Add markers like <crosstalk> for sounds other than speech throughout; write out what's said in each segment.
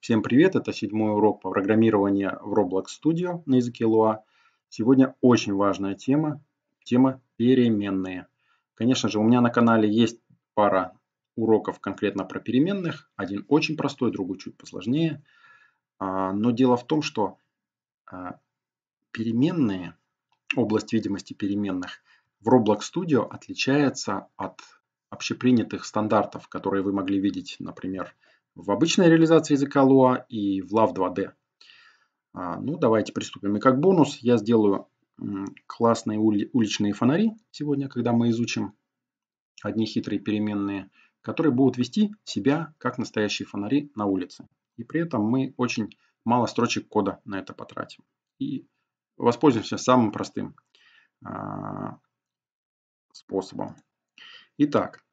Всем привет, это седьмой урок по программированию в Roblox Studio на языке Lua. Сегодня очень важная тема, тема переменные. Конечно же, у меня на канале есть пара уроков конкретно про переменных. Один очень простой, другой чуть посложнее. А, но дело в том, что а, переменные, область видимости переменных в Roblox Studio отличается от общепринятых стандартов, которые вы могли видеть, например, в в обычной реализации языка Lua и в Love 2D. А, ну, давайте приступим. И как бонус я сделаю классные ули уличные фонари сегодня, когда мы изучим одни хитрые переменные, которые будут вести себя как настоящие фонари на улице. И при этом мы очень мало строчек кода на это потратим. И воспользуемся самым простым а, способом. Итак,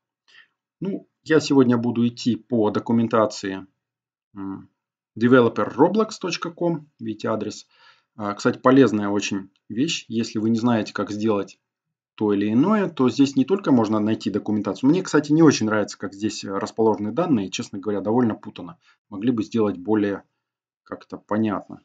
ну, я сегодня буду идти по документации developerroblox.com, видите адрес. А, кстати, полезная очень вещь. Если вы не знаете, как сделать то или иное, то здесь не только можно найти документацию. Мне, кстати, не очень нравится, как здесь расположены данные. Честно говоря, довольно путано. Могли бы сделать более как-то понятно.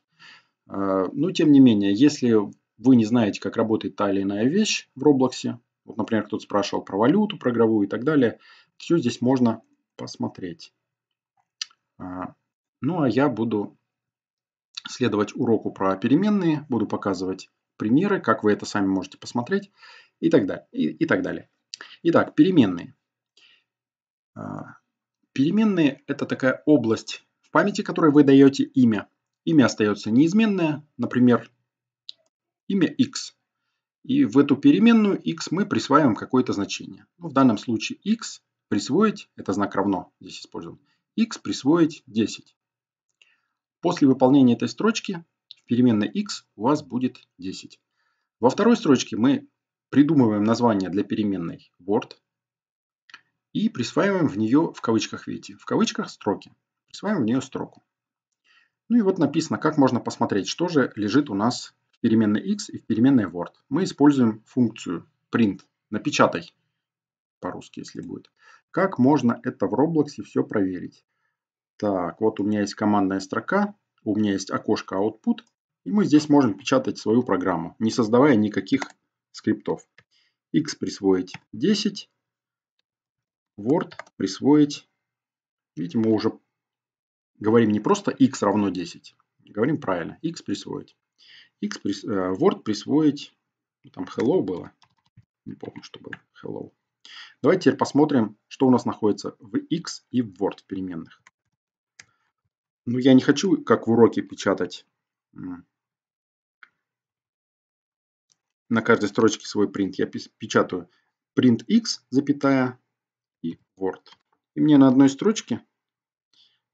А, но, тем не менее, если вы не знаете, как работает та или иная вещь в Роблоксе, вот, например, кто-то спрашивал про валюту, про игровую и так далее, все здесь можно посмотреть. А, ну а я буду следовать уроку про переменные, буду показывать примеры, как вы это сами можете посмотреть и так далее. И, и так далее. Итак, переменные. А, переменные – это такая область в памяти, которой вы даете имя. Имя остается неизменное, например, имя x. И в эту переменную x мы присваиваем какое-то значение. Ну, в данном случае x присвоить, это знак равно здесь использован, x присвоить 10. После выполнения этой строчки в переменной x у вас будет 10. Во второй строчке мы придумываем название для переменной word и присваиваем в нее в кавычках, видите, в кавычках строки. Присваиваем в нее строку. Ну и вот написано, как можно посмотреть, что же лежит у нас в переменной x и в переменной word. Мы используем функцию print, напечатай по-русски, если будет. Как можно это в Roblox все проверить? Так, вот у меня есть командная строка, у меня есть окошко output, и мы здесь можем печатать свою программу, не создавая никаких скриптов. X присвоить 10, Word присвоить. Видите, мы уже говорим не просто x равно 10, говорим правильно, x присвоить. X прис, э, Word присвоить, там hello было, не помню, что было, hello. Давайте теперь посмотрим, что у нас находится в x и в word в переменных. Ну, я не хочу, как в уроке, печатать на каждой строчке свой print. Я печатаю print x, запятая, и word. И мне на одной строчке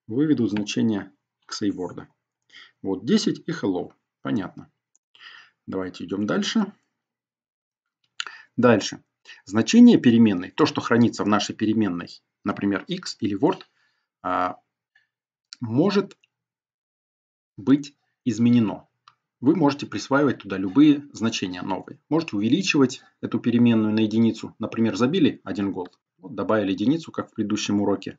выведут значение x и word. Вот 10 и hello. Понятно. Давайте идем дальше. Дальше. Значение переменной, то, что хранится в нашей переменной, например, x или word, а, может быть изменено. Вы можете присваивать туда любые значения новые. Можете увеличивать эту переменную на единицу. Например, забили один гол, добавили единицу, как в предыдущем уроке.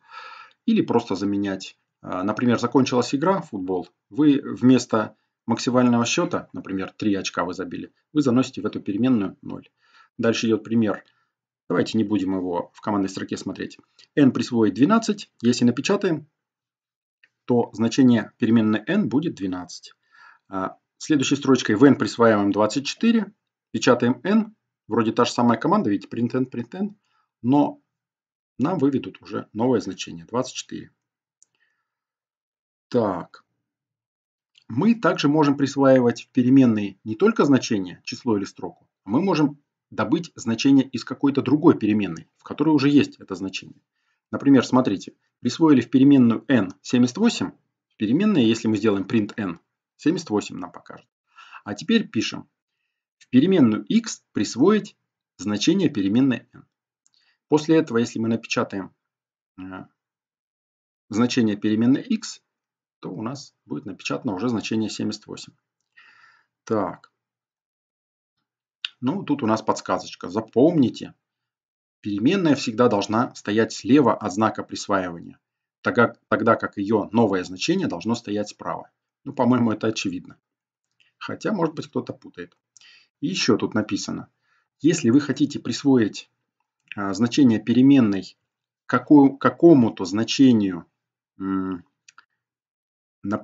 Или просто заменять. А, например, закончилась игра, футбол. Вы вместо максимального счета, например, 3 очка вы забили, вы заносите в эту переменную 0. Дальше идет пример. Давайте не будем его в командной строке смотреть. n присвоить 12. Если напечатаем, то значение переменной n будет 12. А, следующей строчкой в n присваиваем 24. Печатаем n. Вроде та же самая команда, видите, print n, print n. Но нам выведут уже новое значение 24. Так. Мы также можем присваивать в переменные не только значение, число или строку, а мы можем добыть значение из какой-то другой переменной, в которой уже есть это значение. Например, смотрите, присвоили в переменную n 78, переменная, если мы сделаем print n, 78 нам покажет. А теперь пишем, в переменную x присвоить значение переменной n. После этого, если мы напечатаем э, значение переменной x, то у нас будет напечатано уже значение 78. Так, ну, тут у нас подсказочка. Запомните, переменная всегда должна стоять слева от знака присваивания, тогда, тогда как ее новое значение должно стоять справа. Ну, по-моему, это очевидно. Хотя, может быть, кто-то путает. И еще тут написано. Если вы хотите присвоить а, значение переменной какому-то значению м, на,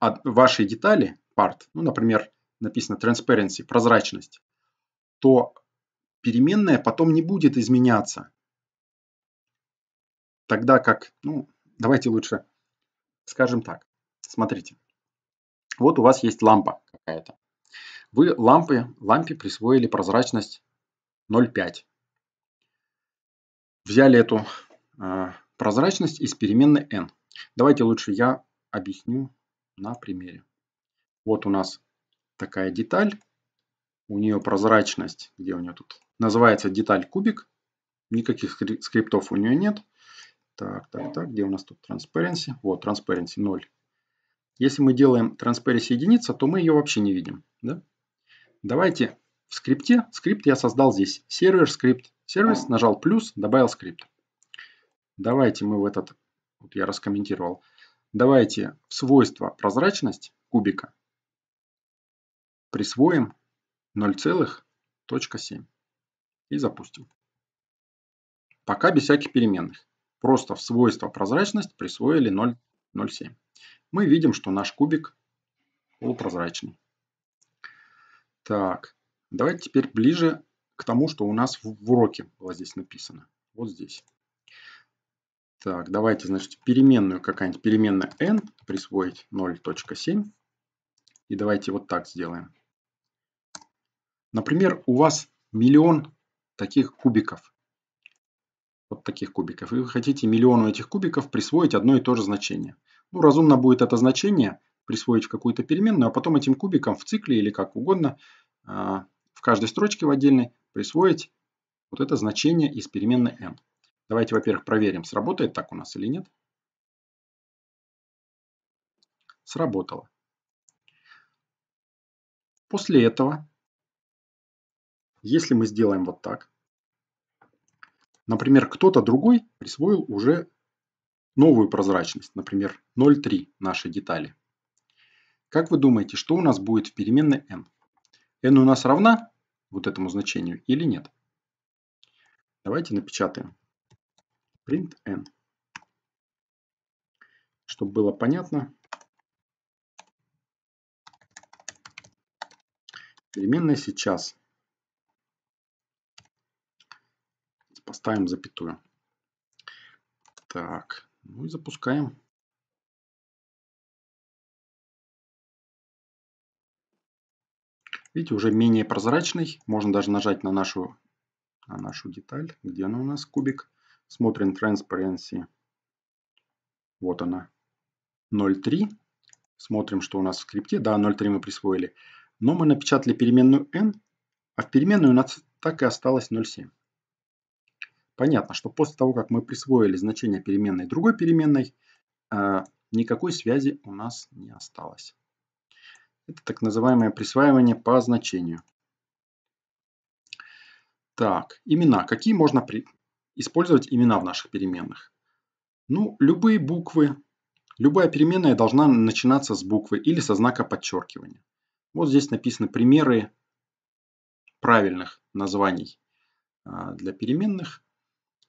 а, э, вашей детали, part, ну, например, написано transparency, прозрачность, то переменная потом не будет изменяться. Тогда как, ну, давайте лучше скажем так. Смотрите. Вот у вас есть лампа какая-то. Вы лампы, лампе присвоили прозрачность 0,5. Взяли эту э, прозрачность из переменной n. Давайте лучше я объясню на примере. Вот у нас такая деталь у нее прозрачность, где у нее тут, называется деталь кубик, никаких скриптов у нее нет. Так, так, так, где у нас тут transparency? Вот, transparency 0. Если мы делаем transparency единица, то мы ее вообще не видим. Да? Давайте в скрипте, скрипт я создал здесь, сервер скрипт, сервис, нажал плюс, добавил скрипт. Давайте мы в этот, вот я раскомментировал, давайте в свойства прозрачность кубика присвоим 0,7 и запустим. Пока без всяких переменных. Просто в свойство прозрачность присвоили 0,07. Мы видим, что наш кубик полупрозрачный. Так, давайте теперь ближе к тому, что у нас в уроке было здесь написано. Вот здесь. Так, давайте, значит, переменную какая-нибудь, переменная n присвоить 0.7. И давайте вот так сделаем. Например, у вас миллион таких кубиков. Вот таких кубиков. И вы хотите миллиону этих кубиков присвоить одно и то же значение. Ну, разумно будет это значение присвоить в какую-то переменную, а потом этим кубикам в цикле или как угодно а, в каждой строчке в отдельной присвоить вот это значение из переменной n. Давайте, во-первых, проверим, сработает так у нас или нет. Сработало. После этого если мы сделаем вот так, например, кто-то другой присвоил уже новую прозрачность, например, 0,3 нашей детали. Как вы думаете, что у нас будет в переменной n? n у нас равна вот этому значению или нет? Давайте напечатаем print n. Чтобы было понятно, переменная сейчас Поставим запятую. Так, ну и запускаем. Видите, уже менее прозрачный. Можно даже нажать на нашу, на нашу деталь. Где она у нас? Кубик. Смотрим Transparency. Вот она. 0.3. Смотрим, что у нас в скрипте. Да, 0.3 мы присвоили. Но мы напечатали переменную n, а в переменную у нас так и осталось 0.7. Понятно, что после того, как мы присвоили значение переменной другой переменной, э, никакой связи у нас не осталось. Это так называемое присваивание по значению. Так, имена. Какие можно при... использовать имена в наших переменных? Ну, любые буквы. Любая переменная должна начинаться с буквы или со знака подчеркивания. Вот здесь написаны примеры правильных названий э, для переменных.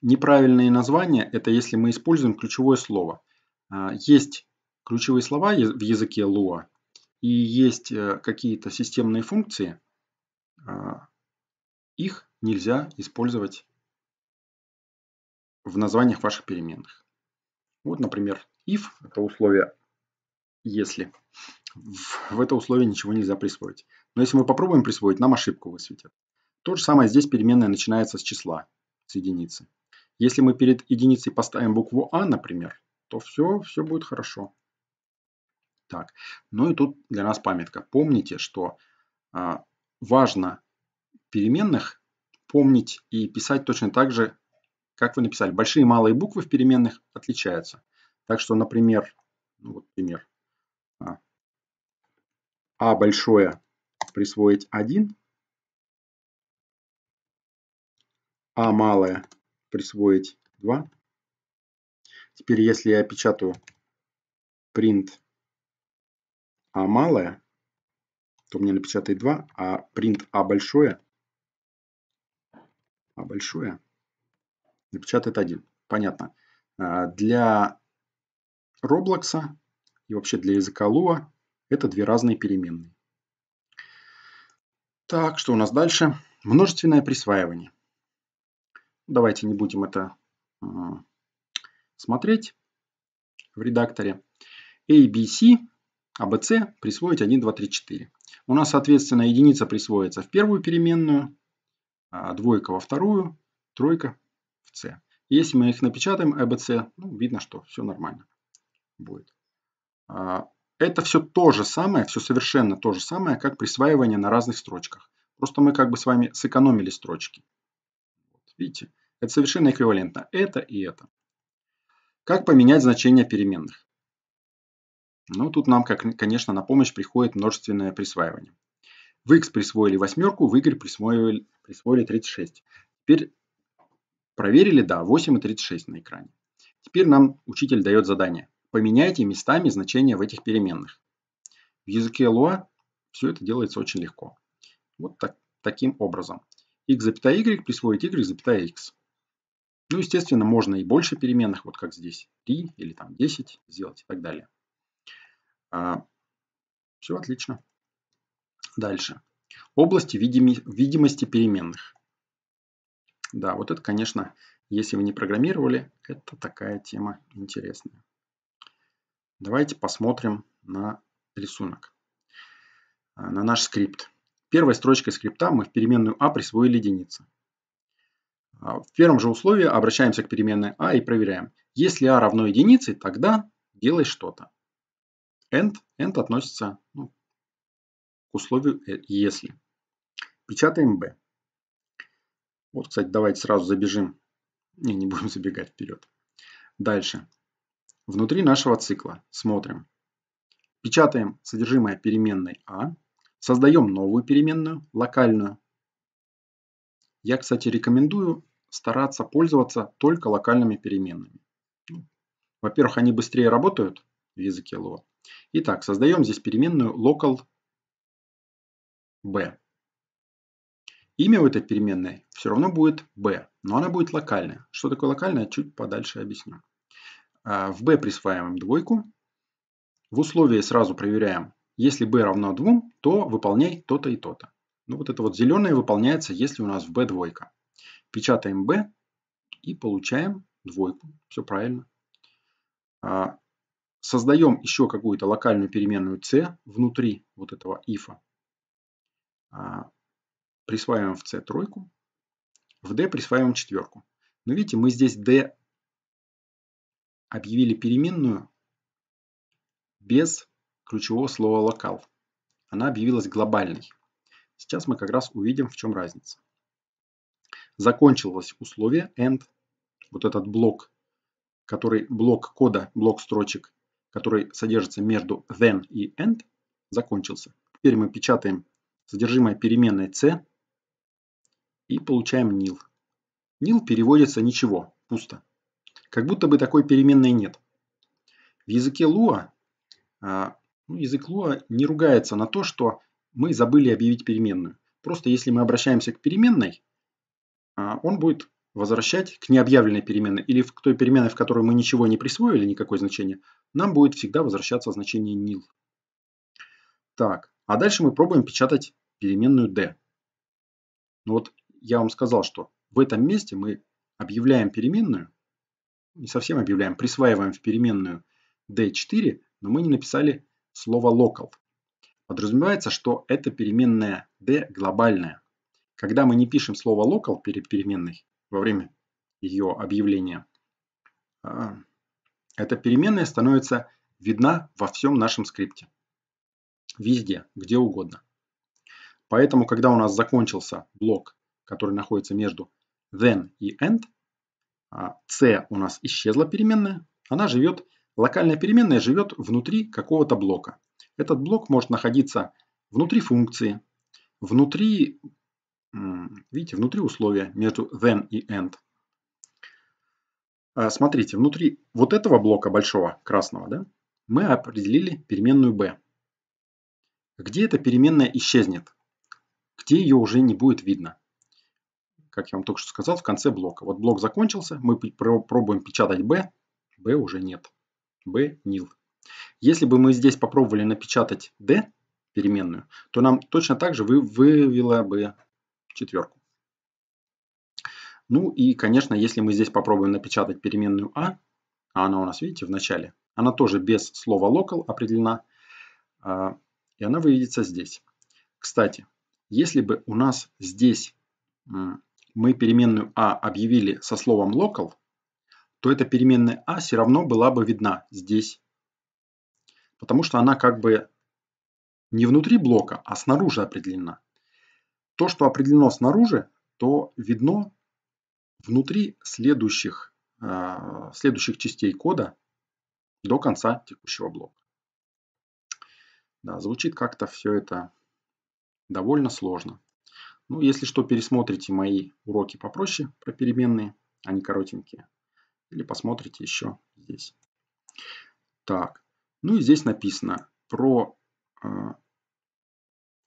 Неправильные названия – это если мы используем ключевое слово. А, есть ключевые слова в языке Lua и есть э, какие-то системные функции. А, их нельзя использовать в названиях ваших переменных. Вот, например, if – это условие «если». В это условие ничего нельзя присвоить. Но если мы попробуем присвоить, нам ошибку высветят. То же самое здесь переменная начинается с числа, с единицы. Если мы перед единицей поставим букву А, например, то все, все будет хорошо. Так, ну и тут для нас памятка. Помните, что а, важно переменных помнить и писать точно так же, как вы написали. Большие и малые буквы в переменных отличаются. Так что, например, ну вот пример. А, а большое присвоить 1. А малое присвоить 2. Теперь, если я печатаю print А малое, то мне напечатает 2, а print А большое, А большое напечатает 1. Понятно. А, для Roblox и вообще для языка Lua это две разные переменные. Так, что у нас дальше? Множественное присваивание. Давайте не будем это смотреть в редакторе. A, B, C, A, B, C присвоить 1, 2, 3, 4. У нас, соответственно, единица присвоится в первую переменную, а двойка во вторую, тройка в C. Если мы их напечатаем, A, B, C, ну, видно, что все нормально будет. А, это все то же самое, все совершенно то же самое, как присваивание на разных строчках. Просто мы как бы с вами сэкономили строчки. Видите? Это совершенно эквивалентно. Это и это. Как поменять значение переменных? Ну, тут нам, как, конечно, на помощь приходит множественное присваивание. В x присвоили восьмерку, в y присвоили, присвоили 36. Теперь проверили, да, 8 и 36 на экране. Теперь нам учитель дает задание. Поменяйте местами значения в этих переменных. В языке Lua а все это делается очень легко. Вот так, таким образом. x, y присвоить y, x. Ну, естественно, можно и больше переменных, вот как здесь 3 или там 10 сделать и так далее. А, все отлично. Дальше. Области видимо, видимости переменных. Да, вот это, конечно, если вы не программировали, это такая тема интересная. Давайте посмотрим на рисунок, а, на наш скрипт. Первой строчкой скрипта мы в переменную а присвоили единицу. А, в первом же условии обращаемся к переменной а и проверяем. Если а равно единице, тогда делай что-то. End, end относится ну, к условию э, если. Печатаем b. Вот, кстати, давайте сразу забежим. Не, не будем забегать вперед. Дальше. Внутри нашего цикла смотрим. Печатаем содержимое переменной а. Создаем новую переменную, локальную. Я, кстати, рекомендую стараться пользоваться только локальными переменными. Ну, во-первых, они быстрее работают в языке Lua. Итак, создаем здесь переменную local b. Имя у этой переменной все равно будет b, но она будет локальная. Что такое локальная, чуть подальше объясню. А, в b присваиваем двойку. В условии сразу проверяем, если b равно 2, то выполняй то-то и то-то. Ну вот это вот зеленое выполняется, если у нас в b двойка. Печатаем b и получаем двойку. Все правильно. А, Создаем еще какую-то локальную переменную c внутри вот этого if. А, присваиваем в c тройку. В d присваиваем четверку. Но ну, видите, мы здесь d объявили переменную без ключевого слова локал. Она объявилась глобальной. Сейчас мы как раз увидим, в чем разница закончилось условие end, вот этот блок, который блок кода, блок строчек, который содержится между then и end, закончился. Теперь мы печатаем содержимое переменной c и получаем nil. Nil переводится ничего, пусто. Как будто бы такой переменной нет. В языке Lua, а, ну, язык Lua не ругается на то, что мы забыли объявить переменную. Просто если мы обращаемся к переменной, а, он будет возвращать к необъявленной переменной или к той переменной, в которой мы ничего не присвоили, никакое значение, нам будет всегда возвращаться значение nil. Так, а дальше мы пробуем печатать переменную d. Ну вот я вам сказал, что в этом месте мы объявляем переменную, не совсем объявляем, присваиваем в переменную d4, но мы не написали слово local. Подразумевается, что эта переменная d глобальная. Когда мы не пишем слово local перед переменной во время ее объявления, а, эта переменная становится видна во всем нашем скрипте. Везде, где угодно. Поэтому, когда у нас закончился блок, который находится между then и end, а, c у нас исчезла переменная, она живет, локальная переменная живет внутри какого-то блока. Этот блок может находиться внутри функции, внутри видите, внутри условия между then и end. А, смотрите, внутри вот этого блока большого, красного, да, мы определили переменную b. Где эта переменная исчезнет? Где ее уже не будет видно? Как я вам только что сказал, в конце блока. Вот блок закончился, мы пробуем печатать b, b уже нет. b nil. Если бы мы здесь попробовали напечатать d, переменную, то нам точно так же вывела бы четверку. Ну и, конечно, если мы здесь попробуем напечатать переменную a, «а», а она у нас, видите, в начале, она тоже без слова local определена, а, и она выведется здесь. Кстати, если бы у нас здесь мы переменную a «а» объявили со словом local, то эта переменная a все равно была бы видна здесь. Потому что она как бы не внутри блока, а снаружи определена. То, что определено снаружи, то видно внутри следующих, э, следующих частей кода до конца текущего блока. Да, звучит как-то все это довольно сложно. Ну, если что, пересмотрите мои уроки попроще про переменные, они коротенькие. Или посмотрите еще здесь. Так, ну и здесь написано про э,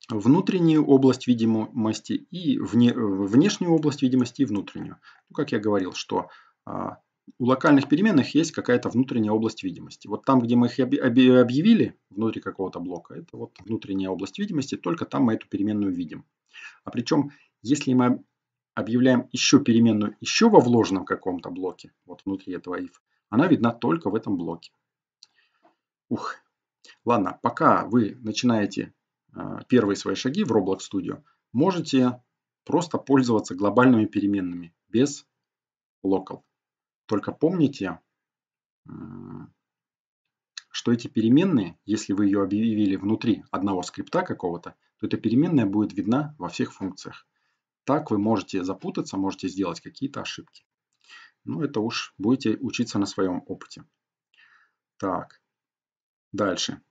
внутреннюю область видимости и вне, внешнюю область видимости и внутреннюю. Ну, как я говорил, что а, у локальных переменных есть какая-то внутренняя область видимости. Вот там, где мы их объявили внутри какого-то блока, это вот внутренняя область видимости, только там мы эту переменную видим. А причем, если мы объявляем еще переменную еще во вложенном каком-то блоке, вот внутри этого if, она видна только в этом блоке. Ух. Ладно, пока вы начинаете Э, первые свои шаги в Roblox Studio, можете просто пользоваться глобальными переменными без local. Только помните, что эти переменные, если вы ее объявили внутри одного скрипта какого-то, то эта переменная будет видна во всех функциях. Так вы можете запутаться, можете сделать какие-то ошибки. Но ну, это уж будете учиться на своем опыте. Так, дальше.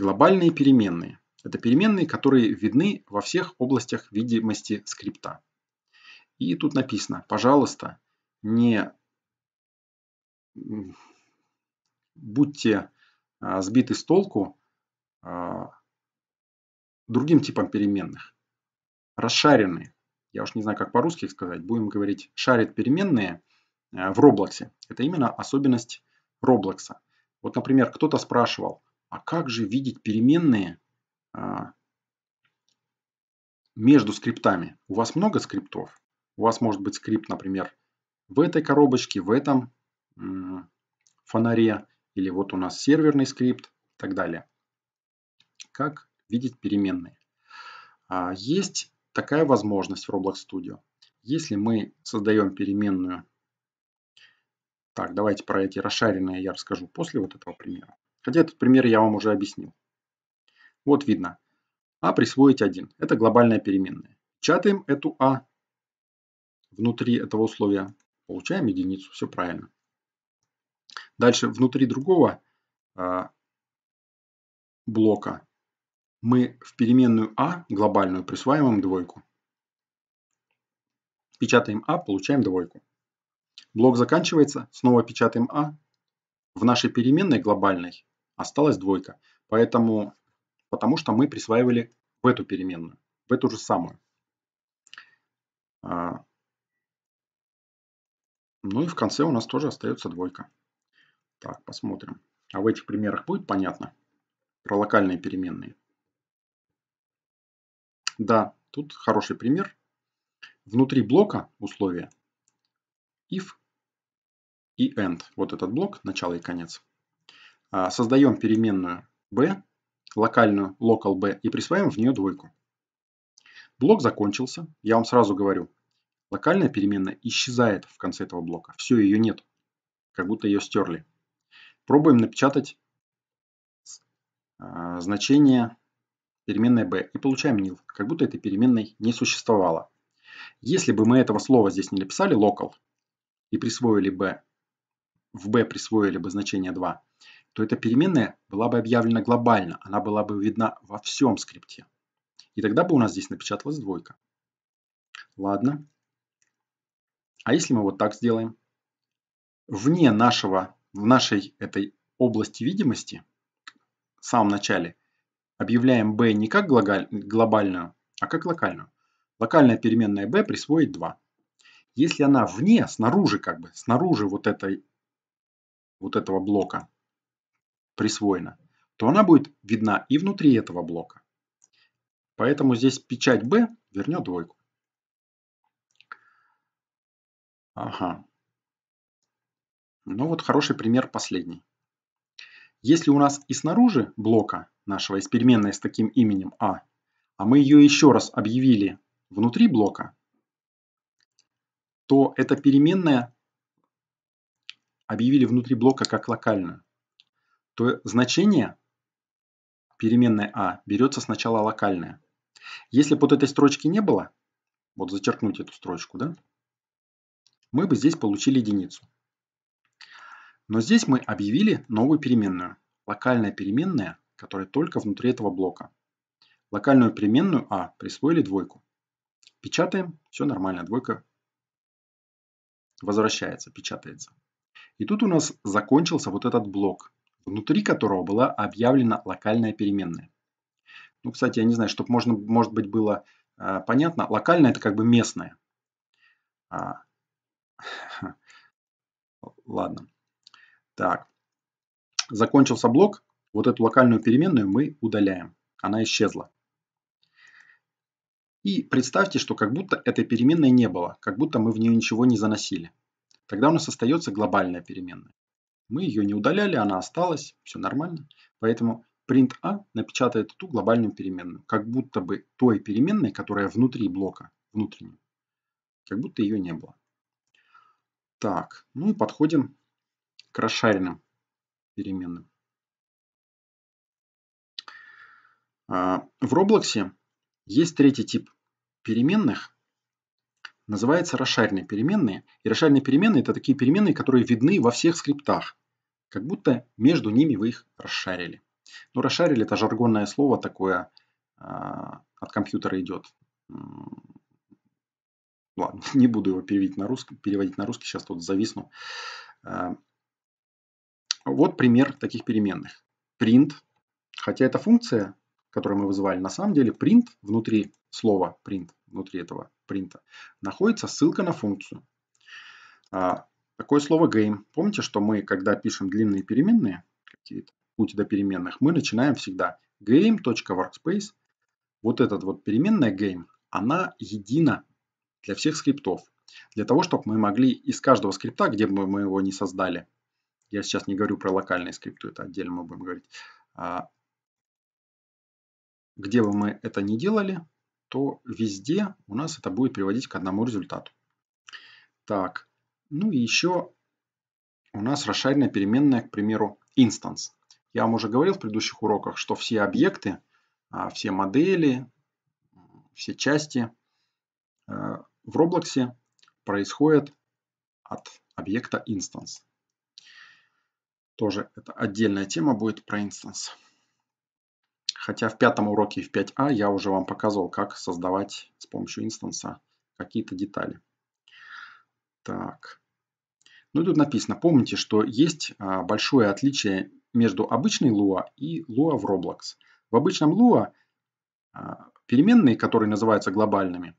Глобальные переменные – это переменные, которые видны во всех областях видимости скрипта. И тут написано, пожалуйста, не будьте а, сбиты с толку а, другим типом переменных. Расшаренные. Я уж не знаю, как по-русски их сказать. Будем говорить шарит переменные а, в Роблоксе. Это именно особенность Роблокса. Вот, например, кто-то спрашивал, а как же видеть переменные а, между скриптами? У вас много скриптов? У вас может быть скрипт, например, в этой коробочке, в этом фонаре, или вот у нас серверный скрипт и так далее. Как видеть переменные? А, есть такая возможность в Roblox Studio. Если мы создаем переменную, так, давайте про эти расшаренные я расскажу после вот этого примера. Хотя этот пример я вам уже объяснил. Вот видно. А присвоить 1. Это глобальная переменная. Печатаем эту А внутри этого условия. Получаем единицу. Все правильно. Дальше внутри другого а, блока мы в переменную А, глобальную, присваиваем двойку. Печатаем А, получаем двойку. Блок заканчивается, снова печатаем А. В нашей переменной глобальной осталась двойка. Поэтому, потому что мы присваивали в эту переменную, в эту же самую. А, ну и в конце у нас тоже остается двойка. Так, посмотрим. А в этих примерах будет понятно про локальные переменные? Да, тут хороший пример. Внутри блока условия if и end. Вот этот блок, начало и конец. А, создаем переменную b, локальную local b и присваиваем в нее двойку. Блок закончился. Я вам сразу говорю, локальная переменная исчезает в конце этого блока. Все, ее нет. Как будто ее стерли. Пробуем напечатать а, значение переменной b и получаем nil, как будто этой переменной не существовало. Если бы мы этого слова здесь не написали local и присвоили b, в b присвоили бы значение 2, то эта переменная была бы объявлена глобально, она была бы видна во всем скрипте. И тогда бы у нас здесь напечаталась двойка. Ладно. А если мы вот так сделаем? Вне нашего, в нашей этой области видимости, в самом начале, объявляем b не как глобальную, а как локальную. Локальная переменная b присвоит 2. Если она вне, снаружи как бы, снаружи вот, этой, вот этого блока, присвоена, то она будет видна и внутри этого блока. Поэтому здесь печать B вернет двойку. Ага. Ну вот хороший пример последний. Если у нас и снаружи блока нашего есть переменная с таким именем А, а мы ее еще раз объявили внутри блока, то эта переменная объявили внутри блока как локальную то значение переменной а берется сначала локальное. Если бы вот этой строчки не было, вот зачеркнуть эту строчку, да, мы бы здесь получили единицу. Но здесь мы объявили новую переменную, локальная переменная, которая только внутри этого блока. Локальную переменную а присвоили двойку. Печатаем, все нормально, двойка возвращается, печатается. И тут у нас закончился вот этот блок, внутри которого была объявлена локальная переменная. Ну, кстати, я не знаю, чтобы можно, может быть, было э, понятно. Локальная – это как бы местная. А, <laughs> ладно. Так. Закончился блок. Вот эту локальную переменную мы удаляем. Она исчезла. И представьте, что как будто этой переменной не было, как будто мы в нее ничего не заносили. Тогда у нас остается глобальная переменная. Мы ее не удаляли, она осталась, все нормально. Поэтому print A напечатает ту глобальную переменную, как будто бы той переменной, которая внутри блока, внутренней, как будто ее не было. Так, ну и подходим к расшаренным переменным. А, в Roblox есть третий тип переменных, называется расшаренные переменные. И расшаренные переменные – это такие переменные, которые видны во всех скриптах. Как будто между ними вы их расшарили. Но ну, расшарили это жаргонное слово такое э, от компьютера идет. Ладно, <laughs> не буду его переводить на русский, переводить на русский сейчас тут зависну. Э, вот пример таких переменных. Print, хотя эта функция, которую мы вызывали, на самом деле print внутри слова print, внутри этого принта, находится ссылка на функцию. А, Такое слово game. Помните, что мы, когда пишем длинные переменные, какие-то путь до переменных, мы начинаем всегда game.workspace. Вот этот вот переменная game, она едина для всех скриптов. Для того, чтобы мы могли из каждого скрипта, где бы мы его не создали, я сейчас не говорю про локальные скрипты, это отдельно мы будем говорить, а, где бы мы это не делали, то везде у нас это будет приводить к одному результату. Так, ну и еще у нас расширенная переменная, к примеру, instance. Я вам уже говорил в предыдущих уроках, что все объекты, а, все модели, все части э, в Roblox происходят от объекта instance. Тоже это отдельная тема будет про instance. Хотя в пятом уроке и в 5а я уже вам показывал, как создавать с помощью инстанса какие-то детали. Так. Ну и тут написано, помните, что есть а, большое отличие между обычной Lua и Lua в Roblox. В обычном Lua а, переменные, которые называются глобальными,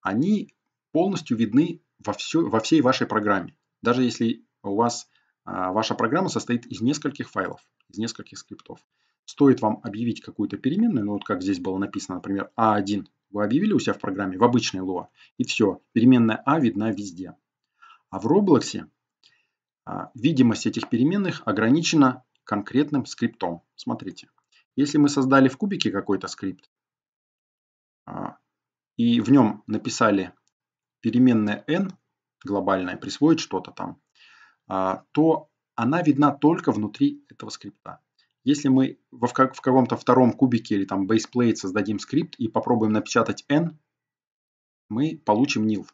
они полностью видны во, все, во всей вашей программе. Даже если у вас а, ваша программа состоит из нескольких файлов, из нескольких скриптов. Стоит вам объявить какую-то переменную, ну вот как здесь было написано, например, A1, вы объявили у себя в программе в обычной Lua, и все, переменная A видна везде. А в Roblox а, видимость этих переменных ограничена конкретным скриптом. Смотрите, если мы создали в кубике какой-то скрипт, а, и в нем написали переменная n, глобальная, присвоить что-то там, а, то она видна только внутри этого скрипта. Если мы в каком-то втором кубике или там baseplate создадим скрипт и попробуем напечатать n, мы получим nil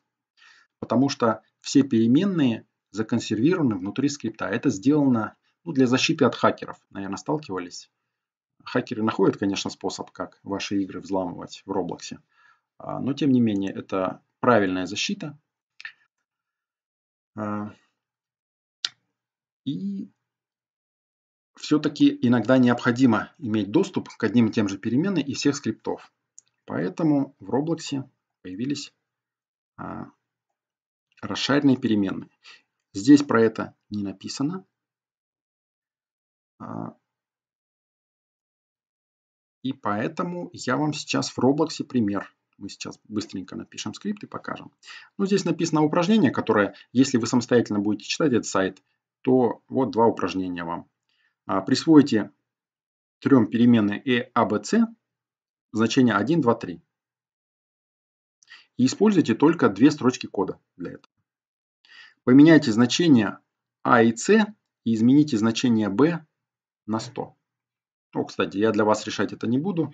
потому что все переменные законсервированы внутри скрипта. Это сделано ну, для защиты от хакеров. Наверное, сталкивались. Хакеры находят, конечно, способ, как ваши игры взламывать в Роблоксе. А, но, тем не менее, это правильная защита. А, и все-таки иногда необходимо иметь доступ к одним и тем же переменным и всех скриптов. Поэтому в Роблоксе появились а, расширенные переменные. Здесь про это не написано. А, и поэтому я вам сейчас в Roblox пример. Мы сейчас быстренько напишем скрипт и покажем. Ну, здесь написано упражнение, которое, если вы самостоятельно будете читать этот сайт, то вот два упражнения вам. А, присвойте трем переменные e, a, b, c значение 1, 2, 3. И используйте только две строчки кода для этого. Поменяйте значения А и С и измените значение B на 100. О, кстати, я для вас решать это не буду.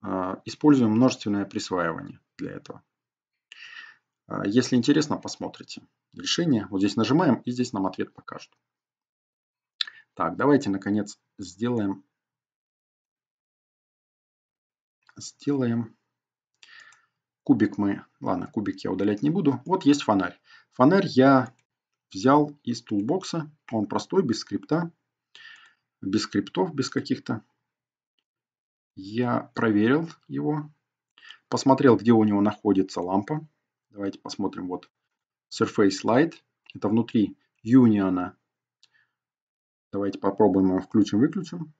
А, используем множественное присваивание для этого. А, если интересно, посмотрите решение. Вот здесь нажимаем, и здесь нам ответ покажут. Так, давайте, наконец, сделаем, сделаем Кубик мы... Ладно, кубик я удалять не буду. Вот есть фонарь. Фонарь я взял из тулбокса. Он простой, без скрипта. Без скриптов, без каких-то. Я проверил его. Посмотрел, где у него находится лампа. Давайте посмотрим. Вот Surface Light. Это внутри Union. Давайте попробуем его включим-выключим.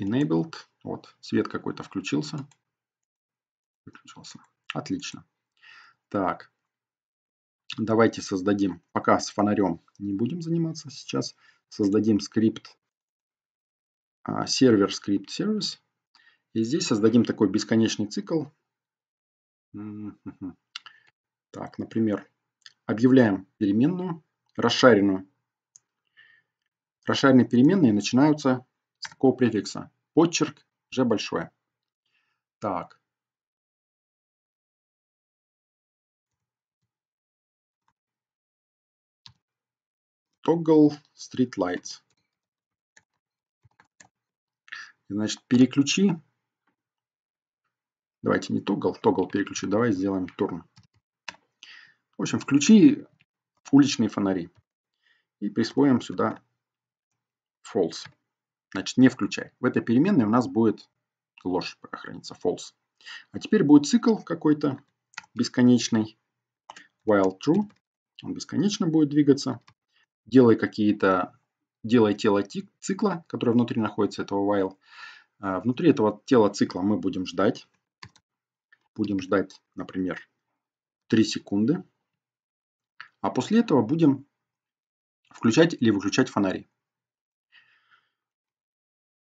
Enabled. Вот, свет какой-то включился выключился. Отлично. Так, давайте создадим, пока с фонарем не будем заниматься сейчас, создадим скрипт, а, сервер скрипт сервис. И здесь создадим такой бесконечный цикл. М-м-м. Так, например, объявляем переменную, расшаренную. Расшаренные переменные начинаются с такого префикса. Подчерк, G большое. Так, toggle street lights. Значит, переключи. Давайте не toggle, toggle переключи. Давай сделаем turn. В общем, включи уличные фонари. И присвоим сюда false. Значит, не включай. В этой переменной у нас будет ложь хранится, false. А теперь будет цикл какой-то бесконечный, while true. Он бесконечно будет двигаться делай какие-то, делай тело цикла, которое внутри находится этого while. А, внутри этого тела цикла мы будем ждать. Будем ждать, например, 3 секунды. А после этого будем включать или выключать фонари.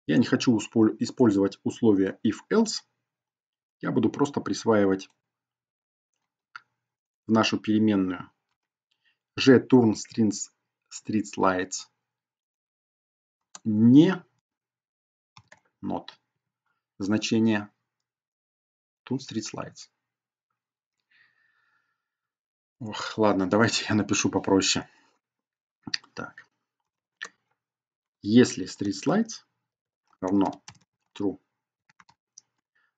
Я не хочу использовать условия if-else. Я буду просто присваивать в нашу переменную g Street streetlights не not значение Street streetlights. Ох, ладно, давайте я напишу попроще. Так. Если Street streetlights равно true,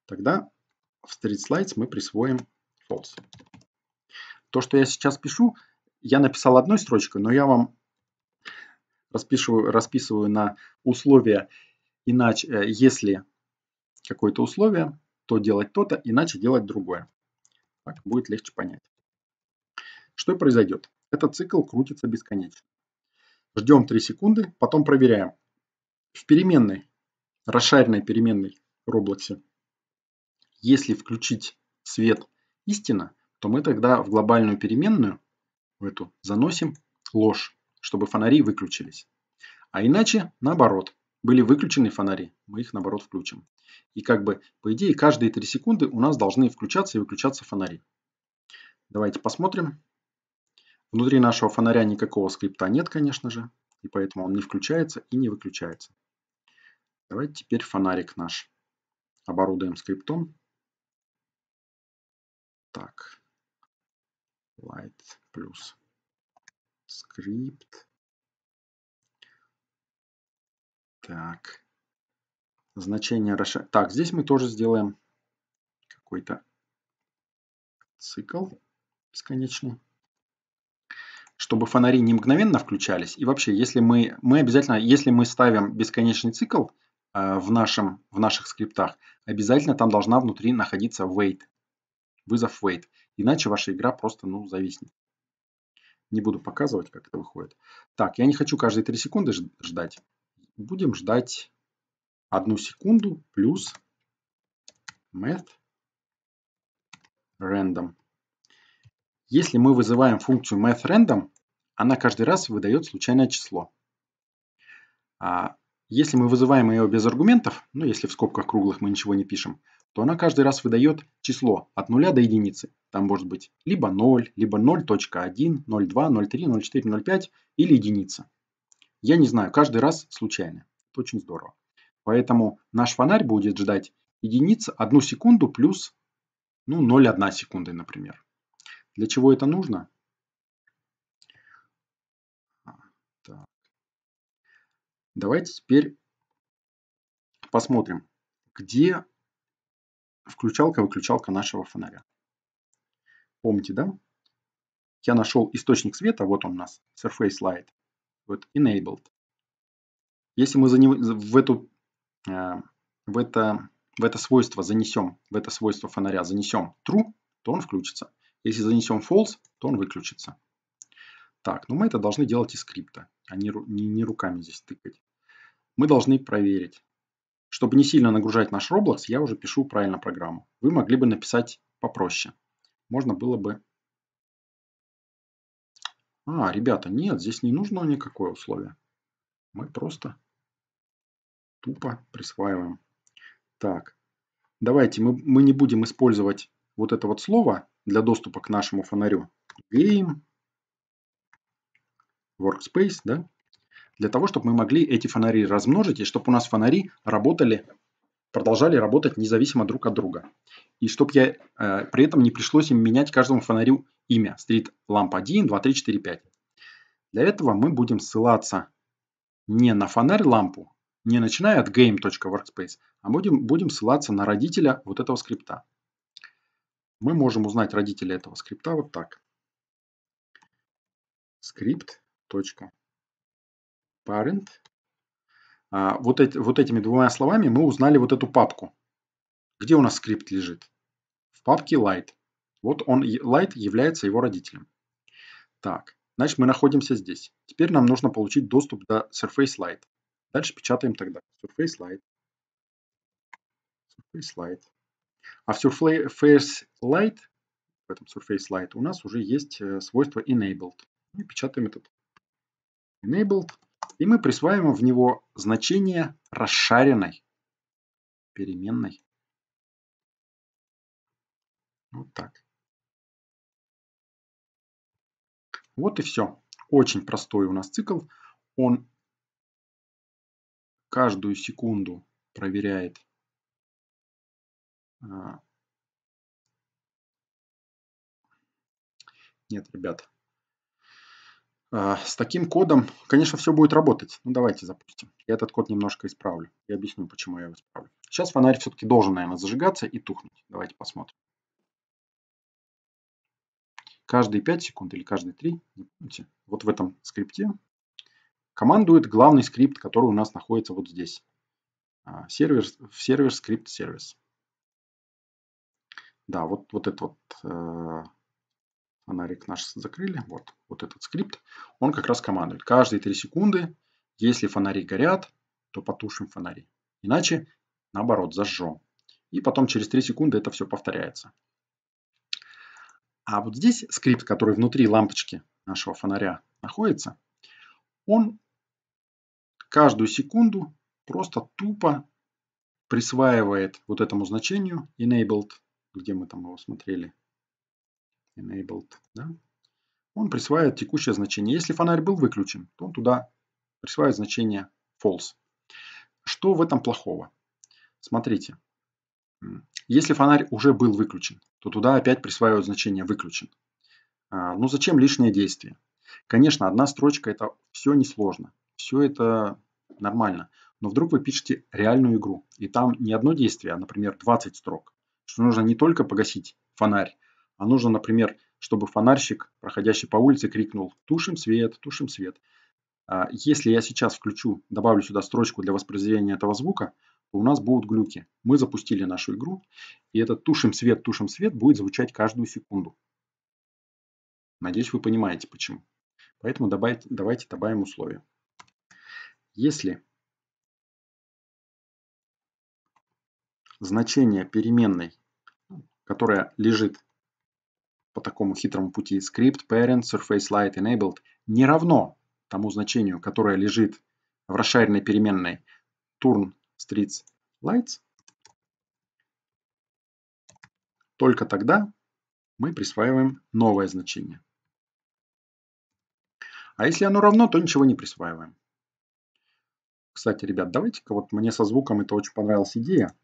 тогда в Street streetlights мы присвоим false. То, что я сейчас пишу, я написал одной строчкой, но я вам расписываю, расписываю на условия, иначе, э, если какое-то условие, то делать то-то, иначе делать другое. Так будет легче понять. Что произойдет? Этот цикл крутится бесконечно. Ждем 3 секунды, потом проверяем. В переменной, расшаренной переменной Roblox, если включить свет истина, то мы тогда в глобальную переменную, в эту, заносим ложь чтобы фонари выключились. А иначе наоборот. Были выключены фонари, мы их наоборот включим. И как бы, по идее, каждые 3 секунды у нас должны включаться и выключаться фонари. Давайте посмотрим. Внутри нашего фонаря никакого скрипта нет, конечно же. И поэтому он не включается и не выключается. Давайте теперь фонарик наш оборудуем скриптом. Так, light плюс скрипт. Так. Значение расширения. Так, здесь мы тоже сделаем какой-то цикл бесконечный. Чтобы фонари не мгновенно включались. И вообще, если мы, мы обязательно, если мы ставим бесконечный цикл э, в, нашем, в наших скриптах, обязательно там должна внутри находиться wait. Вызов wait. Иначе ваша игра просто ну, зависнет. Не буду показывать, как это выходит. Так, я не хочу каждые 3 секунды ждать. Будем ждать 1 секунду плюс math random. Если мы вызываем функцию math random, она каждый раз выдает случайное число. А, если мы вызываем ее без аргументов, ну если в скобках круглых мы ничего не пишем, то она каждый раз выдает число от 0 до единицы. Там может быть либо 0, либо 0.1, 0.2, 0.3, 0.4, 0.5 или единица. Я не знаю, каждый раз случайно. Это очень здорово. Поэтому наш фонарь будет ждать единица 1 секунду плюс ну, 0,1 секунды, например. Для чего это нужно? Давайте теперь посмотрим, где включалка-выключалка нашего фонаря. Помните, да? Я нашел источник света, вот он у нас, Surface Light, вот Enabled. Если мы в, эту, э, в, это, в это свойство занесем, в это свойство фонаря занесем True, то он включится. Если занесем False, то он выключится. Так, ну мы это должны делать из скрипта а не, не, не руками здесь тыкать. Мы должны проверить. Чтобы не сильно нагружать наш Roblox, я уже пишу правильно программу. Вы могли бы написать попроще. Можно было бы... А, ребята, нет, здесь не нужно никакое условие. Мы просто тупо присваиваем. Так, давайте мы, мы не будем использовать вот это вот слово для доступа к нашему фонарю. Game workspace, да, для того, чтобы мы могли эти фонари размножить, и чтобы у нас фонари работали, продолжали работать независимо друг от друга. И чтобы я, э, при этом не пришлось им менять каждому фонарю имя. Street lamp 1, 2, 3, 4, 5. Для этого мы будем ссылаться не на фонарь лампу, не начиная от game.workspace, а будем, будем ссылаться на родителя вот этого скрипта. Мы можем узнать родителя этого скрипта вот так. Скрипт parent. А, вот, эти, вот этими двумя словами мы узнали вот эту папку. Где у нас скрипт лежит? В папке light. Вот он, light является его родителем. Так, значит мы находимся здесь. Теперь нам нужно получить доступ до surface light. Дальше печатаем тогда surface light. Surface light. А в surface light, в этом surface light у нас уже есть э, свойство enabled. И печатаем этот enabled, и мы присваиваем в него значение расшаренной переменной. Вот так. Вот и все. Очень простой у нас цикл. Он каждую секунду проверяет а, нет, ребят, а, с таким кодом, конечно, все будет работать. Ну, давайте запустим. Я этот код немножко исправлю. Я объясню, почему я его исправлю. Сейчас фонарь все-таки должен, наверное, зажигаться и тухнуть. Давайте посмотрим. Каждые 5 секунд или каждые 3, не помните, вот в этом скрипте командует главный скрипт, который у нас находится вот здесь. А, сервер, сервер скрипт сервис. Да, вот, вот этот вот э, фонарик наш закрыли, вот, вот этот скрипт, он как раз командует. Каждые 3 секунды, если фонари горят, то потушим фонари. Иначе, наоборот, зажжем. И потом через 3 секунды это все повторяется. А вот здесь скрипт, который внутри лампочки нашего фонаря находится, он каждую секунду просто тупо присваивает вот этому значению enabled, где мы там его смотрели, enabled, да, он присваивает текущее значение. Если фонарь был выключен, то он туда присваивает значение false. Что в этом плохого? Смотрите, если фонарь уже был выключен, то туда опять присваивают значение выключен. А, ну зачем лишнее действие? Конечно, одна строчка это все несложно, все это нормально. Но вдруг вы пишете реальную игру, и там не одно действие, а, например, 20 строк, что нужно не только погасить фонарь, а нужно, например, чтобы фонарщик, проходящий по улице, крикнул «Тушим свет! Тушим свет!». А если я сейчас включу, добавлю сюда строчку для воспроизведения этого звука, то у нас будут глюки. Мы запустили нашу игру, и этот «Тушим свет! Тушим свет!» будет звучать каждую секунду. Надеюсь, вы понимаете, почему. Поэтому добавить, давайте добавим условия. Если значение переменной, которая лежит по такому хитрому пути script parent surface light enabled не равно тому значению, которое лежит в расширенной переменной turn streets lights, только тогда мы присваиваем новое значение. А если оно равно, то ничего не присваиваем. Кстати, ребят, давайте-ка вот мне со звуком это очень понравилась идея.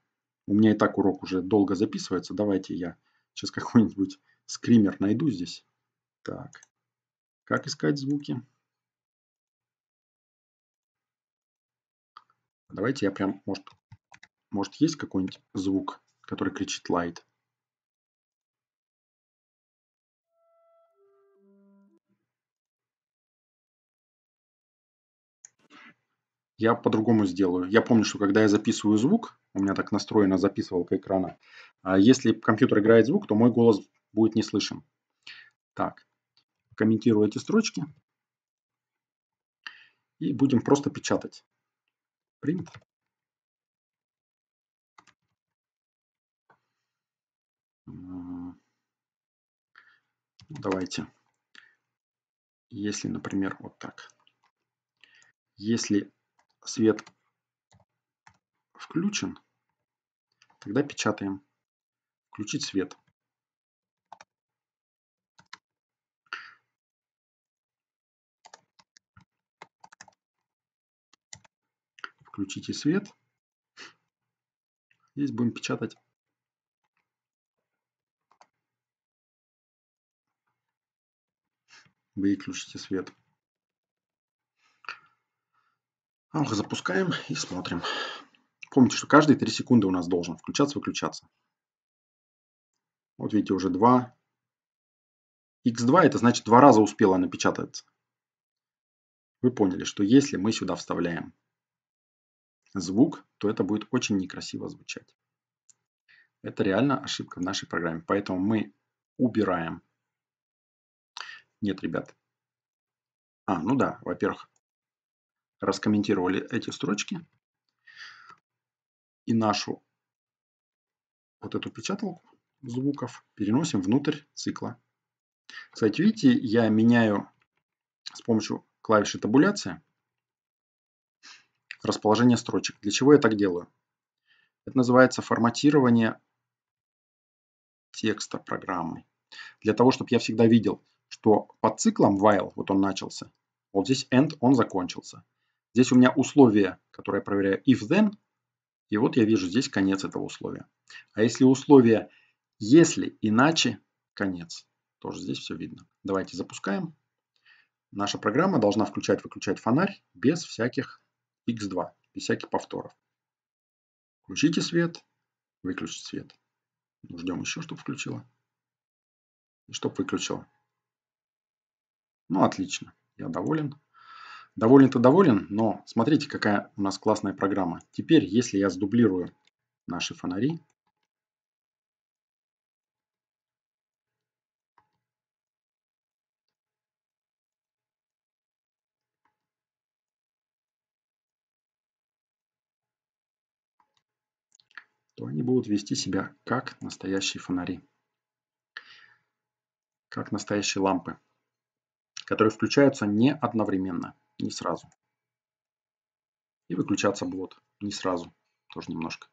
У меня и так урок уже долго записывается. Давайте я сейчас <laughs> какой-нибудь Скример найду здесь. Так. Как искать звуки? Давайте я прям, может, может есть какой-нибудь звук, который кричит light. Я по-другому сделаю. Я помню, что когда я записываю звук, у меня так настроена записывалка экрана, а если компьютер играет звук, то мой голос будет не слышен. Так, комментирую эти строчки. И будем просто печатать. Print. Ну, давайте. Если, например, вот так. Если свет включен, тогда печатаем. Включить свет. включите свет. Здесь будем печатать выключите свет. Ох, запускаем и смотрим. Помните, что каждые 3 секунды у нас должен включаться-выключаться. Вот видите, уже 2. X2 это значит два раза успела напечататься. Вы поняли, что если мы сюда вставляем звук, то это будет очень некрасиво звучать. Это реально ошибка в нашей программе. Поэтому мы убираем. Нет, ребят. А, ну да, во-первых, раскомментировали эти строчки и нашу вот эту печаталку звуков переносим внутрь цикла. Кстати, видите, я меняю с помощью клавиши табуляция расположение строчек. Для чего я так делаю? Это называется форматирование текста программы. Для того, чтобы я всегда видел, что под циклом while, вот он начался, вот здесь end, он закончился. Здесь у меня условие, которое я проверяю if-then, и вот я вижу здесь конец этого условия. А если условие если, иначе, конец. Тоже здесь все видно. Давайте запускаем. Наша программа должна включать-выключать фонарь без всяких X2, без всяких повторов. Включите свет, выключите свет. Ну, ждем еще, чтобы включила. И чтобы выключила. Ну, отлично. Я доволен. Доволен-то доволен, но смотрите, какая у нас классная программа. Теперь, если я сдублирую наши фонари, то они будут вести себя как настоящие фонари, как настоящие лампы, которые включаются не одновременно, не сразу. И выключаться будут не сразу, тоже немножко.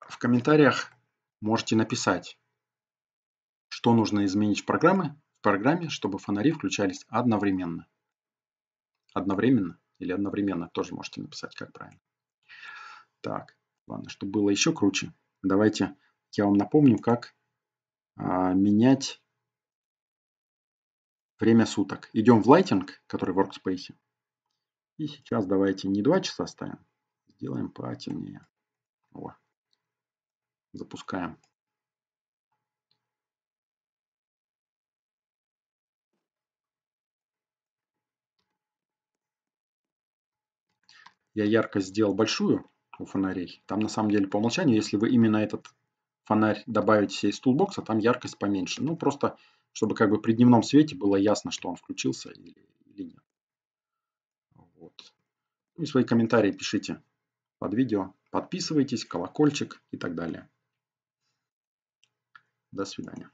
В комментариях можете написать, что нужно изменить в программе, в программе, чтобы фонари включались одновременно. Одновременно или одновременно тоже можете написать, как правильно. Так, ладно, чтобы было еще круче, давайте я вам напомню, как а, менять время суток. Идем в Lighting, который в Workspace. И сейчас давайте не 2 часа ставим, сделаем потемнее. О. Запускаем. Я яркость сделал большую, у фонарей. Там на самом деле по умолчанию, если вы именно этот фонарь добавите из тулбокса, там яркость поменьше. Ну, просто чтобы как бы при дневном свете было ясно, что он включился или нет. Вот. Ну и свои комментарии пишите под видео. Подписывайтесь, колокольчик и так далее. До свидания.